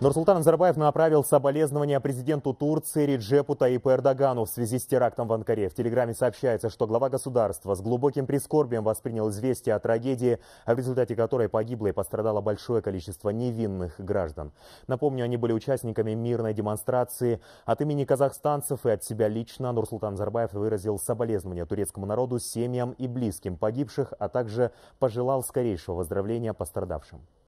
Нурсултан Назарбаев направил соболезнования президенту Турции Реджепу Таипу Эрдогану в связи с терактом в Анкаре. В Телеграме сообщается, что глава государства с глубоким прискорбием воспринял известие о трагедии, в результате которой погибло и пострадало большое количество невинных граждан. Напомню, они были участниками мирной демонстрации. От имени казахстанцев и от себя лично Нурсултан Назарбаев выразил соболезнования турецкому народу, семьям и близким погибших, а также пожелал скорейшего выздоровления пострадавшим.